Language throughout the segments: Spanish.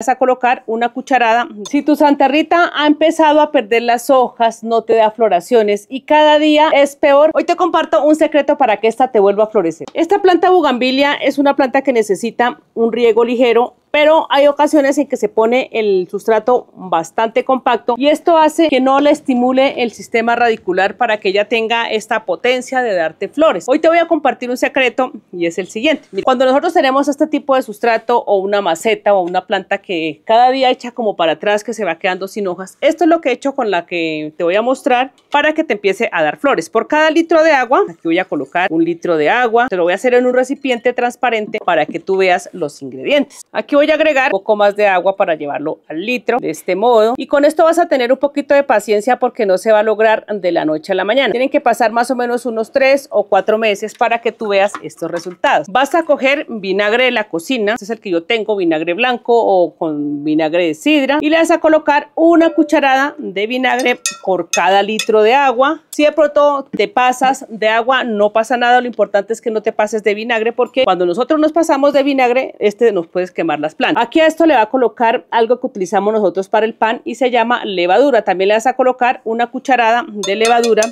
Vas a colocar una cucharada. Si tu Santa Rita ha empezado a perder las hojas, no te da floraciones y cada día es peor, hoy te comparto un secreto para que esta te vuelva a florecer. Esta planta bugambilia es una planta que necesita un riego ligero pero hay ocasiones en que se pone el sustrato bastante compacto y esto hace que no le estimule el sistema radicular para que ella tenga esta potencia de darte flores. Hoy te voy a compartir un secreto y es el siguiente. Cuando nosotros tenemos este tipo de sustrato o una maceta o una planta que cada día echa como para atrás que se va quedando sin hojas, esto es lo que he hecho con la que te voy a mostrar para que te empiece a dar flores. Por cada litro de agua, aquí voy a colocar un litro de agua, te lo voy a hacer en un recipiente transparente para que tú veas los ingredientes. Aquí voy agregar un poco más de agua para llevarlo al litro de este modo y con esto vas a tener un poquito de paciencia porque no se va a lograr de la noche a la mañana. Tienen que pasar más o menos unos 3 o 4 meses para que tú veas estos resultados. Vas a coger vinagre de la cocina, este es el que yo tengo, vinagre blanco o con vinagre de sidra y le vas a colocar una cucharada de vinagre por cada litro de agua. Si de pronto te pasas de agua no pasa nada, lo importante es que no te pases de vinagre porque cuando nosotros nos pasamos de vinagre este nos puedes quemar plantas. Aquí a esto le va a colocar algo que utilizamos nosotros para el pan y se llama levadura. También le vas a colocar una cucharada de levadura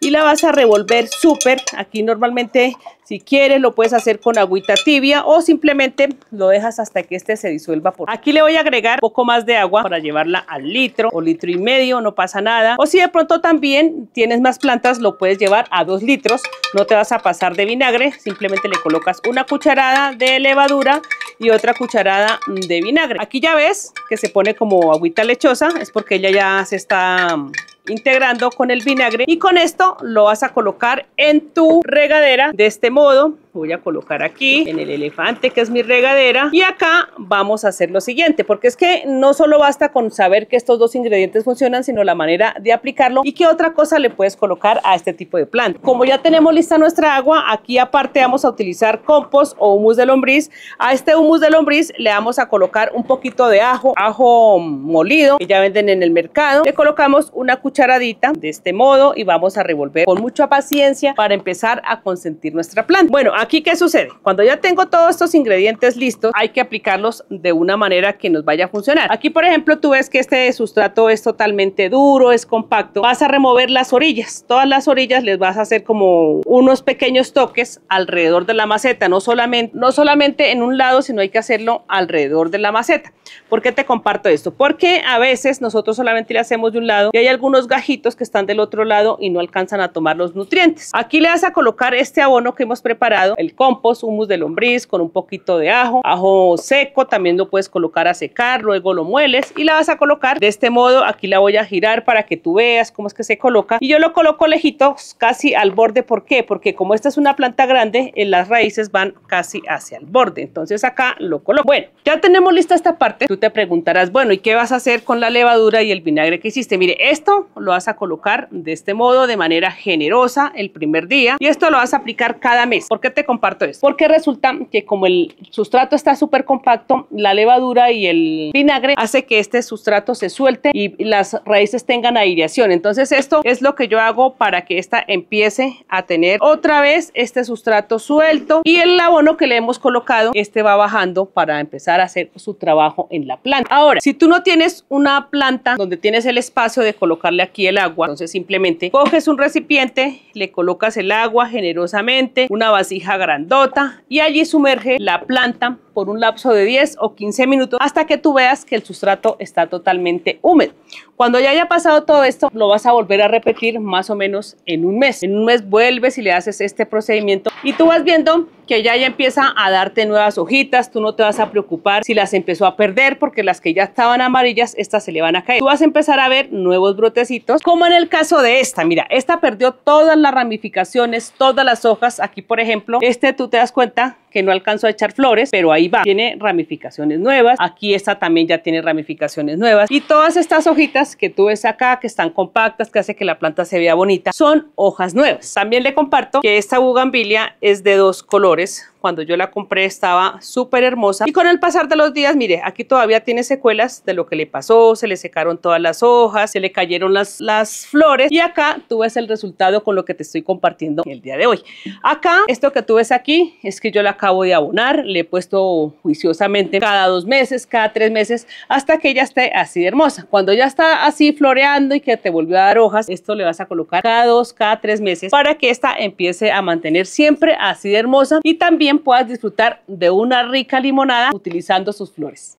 y la vas a revolver súper. Aquí normalmente si quieres lo puedes hacer con agüita tibia o simplemente lo dejas hasta que este se disuelva. Por... Aquí le voy a agregar un poco más de agua para llevarla al litro o litro y medio, no pasa nada. O si de pronto también tienes más plantas lo puedes llevar a dos litros. No te vas a pasar de vinagre, simplemente le colocas una cucharada de levadura y otra cucharada de vinagre. Aquí ya ves que se pone como agüita lechosa, es porque ella ya se está mm, integrando con el vinagre y con esto lo vas a colocar en tu regadera de este modo voy a colocar aquí en el elefante que es mi regadera y acá vamos a hacer lo siguiente porque es que no solo basta con saber que estos dos ingredientes funcionan sino la manera de aplicarlo y qué otra cosa le puedes colocar a este tipo de planta como ya tenemos lista nuestra agua aquí aparte vamos a utilizar compost o humus de lombriz a este humus de lombriz le vamos a colocar un poquito de ajo ajo molido que ya venden en el mercado le colocamos una cucharadita de este modo y vamos a revolver con mucha paciencia para empezar a consentir nuestra planta bueno aquí qué sucede? Cuando ya tengo todos estos ingredientes listos, hay que aplicarlos de una manera que nos vaya a funcionar. Aquí, por ejemplo, tú ves que este sustrato es totalmente duro, es compacto. Vas a remover las orillas. Todas las orillas les vas a hacer como unos pequeños toques alrededor de la maceta, no solamente, no solamente en un lado, sino hay que hacerlo alrededor de la maceta. ¿Por qué te comparto esto? Porque a veces nosotros solamente le hacemos de un lado y hay algunos gajitos que están del otro lado y no alcanzan a tomar los nutrientes. Aquí le vas a colocar este abono que hemos preparado el compost, humus de lombriz con un poquito de ajo, ajo seco, también lo puedes colocar a secar, luego lo mueles y la vas a colocar de este modo, aquí la voy a girar para que tú veas cómo es que se coloca y yo lo coloco lejitos casi al borde, ¿por qué? Porque como esta es una planta grande, en eh, las raíces van casi hacia el borde, entonces acá lo coloco. Bueno, ya tenemos lista esta parte, tú te preguntarás, bueno, ¿y qué vas a hacer con la levadura y el vinagre que hiciste? Mire, esto lo vas a colocar de este modo de manera generosa el primer día y esto lo vas a aplicar cada mes porque comparto esto? Porque resulta que como el sustrato está súper compacto, la levadura y el vinagre hace que este sustrato se suelte y las raíces tengan aireación. Entonces esto es lo que yo hago para que esta empiece a tener otra vez este sustrato suelto y el abono que le hemos colocado, este va bajando para empezar a hacer su trabajo en la planta. Ahora, si tú no tienes una planta donde tienes el espacio de colocarle aquí el agua, entonces simplemente coges un recipiente, le colocas el agua generosamente, una vasija grandota y allí sumerge la planta por un lapso de 10 o 15 minutos hasta que tú veas que el sustrato está totalmente húmedo. Cuando ya haya pasado todo esto, lo vas a volver a repetir más o menos en un mes. En un mes vuelves y le haces este procedimiento y tú vas viendo que ya ya empieza a darte nuevas hojitas, tú no te vas a preocupar si las empezó a perder porque las que ya estaban amarillas, estas se le van a caer. Tú vas a empezar a ver nuevos brotecitos, como en el caso de esta, mira, esta perdió todas las ramificaciones, todas las hojas, aquí por ejemplo, este tú te das cuenta que no alcanzó a echar flores, pero ahí tiene ramificaciones nuevas. Aquí esta también ya tiene ramificaciones nuevas. Y todas estas hojitas que tú ves acá, que están compactas, que hace que la planta se vea bonita, son hojas nuevas. También le comparto que esta bugambilia es de dos colores cuando yo la compré estaba súper hermosa y con el pasar de los días, mire, aquí todavía tiene secuelas de lo que le pasó, se le secaron todas las hojas, se le cayeron las, las flores y acá tú ves el resultado con lo que te estoy compartiendo el día de hoy. Acá, esto que tú ves aquí es que yo la acabo de abonar, le he puesto juiciosamente cada dos meses, cada tres meses, hasta que ella esté así de hermosa. Cuando ya está así floreando y que te volvió a dar hojas, esto le vas a colocar cada dos, cada tres meses para que esta empiece a mantener siempre así de hermosa y también puedas disfrutar de una rica limonada utilizando sus flores.